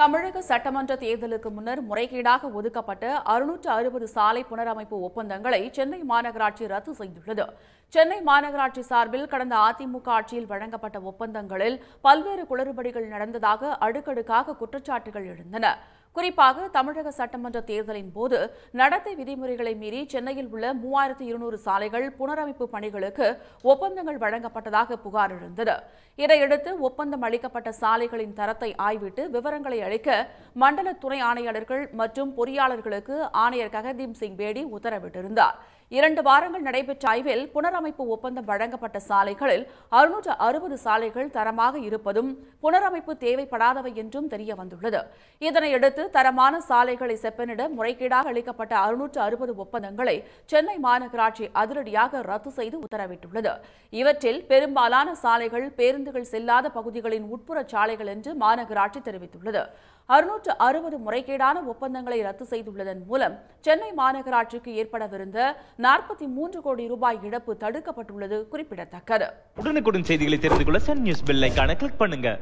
தமிழக சட்டமன்ற தேர்தலுக்கு முன்னர் முறைகேடாக ஒதுக்கப்பட்ட அறுநூற்று அறுபது சாலை புனரமைப்பு ஒப்பந்தங்களை சென்னை மாநகராட்சி ரத்து செய்துள்ளது சென்னை மாநகராட்சி சார்பில் கடந்த அதிமுக ஆட்சியில் வழங்கப்பட்ட ஒப்பந்தங்களில் பல்வேறு குளறுபடிகள் நடந்ததாக அடுக்கடுக்காக குற்றச்சாட்டுகள் எழுந்தன குறிப்பாக தமிழக சட்டமன்ற தேர்தலின் போது நடத்தை விதிமுறைகளை மீறி சென்னையில் உள்ள மூவாயிரத்து இருநூறு சாலைகள் புனரமைப்பு பணிகளுக்கு ஒப்பந்தங்கள் வழங்கப்பட்டதாக புகார் எழுந்தது இதையடுத்து ஒப்பந்தம் அளிக்கப்பட்ட சாலைகளின் தரத்தை ஆய்விட்டு விவரங்களை அளிக்க மண்டல துணை ஆணையாளர்கள் மற்றும் பொறியாளர்களுக்கு ஆணையர் ககதீப் சிங் பேடி உத்தரவிட்டிருந்தார் இரண்டு வாரங்கள் நடைபெற்ற ஆய்வில் புனரமைப்பு ஒப்பந்தம் வழங்கப்பட்ட சாலைகளில் அறுநூற்று அறுபது சாலைகள் தரமாக இருப்பதும் புனரமைப்பு தேவைப்படாதவை என்றும் தெரியவந்துள்ளது இதனையடுத்து தரமான சாலைகளை செப்பனிட முறைகேடாக அளிக்கப்பட்ட அறுநூற்று அறுபது ஒப்பந்தங்களை சென்னை மாநகராட்சி அதிரடியாக ரத்து செய்து உத்தரவிட்டுள்ளது இவற்றில் பெரும்பாலான சாலைகள் பேருந்துகள் செல்லாத பகுதிகளின் உட்புற சாலைகள் என்று மாநகராட்சி தெரிவித்துள்ளது அறுநூற்று அறுபது முறைகேடான ஒப்பந்தங்களை ரத்து செய்துள்ளதன் மூலம் சென்னை மாநகராட்சிக்கு ஏற்படவிருந்த நாற்பத்தி மூன்று கோடி ரூபாய் இழப்பு தடுக்கப்பட்டுள்ளது குறிப்பிடத்தக்கது உடனுக்குடன் செய்திகளை தெரிந்து கொள்ள சன் நியூஸ் பெல் கிளிக் பண்ணுங்க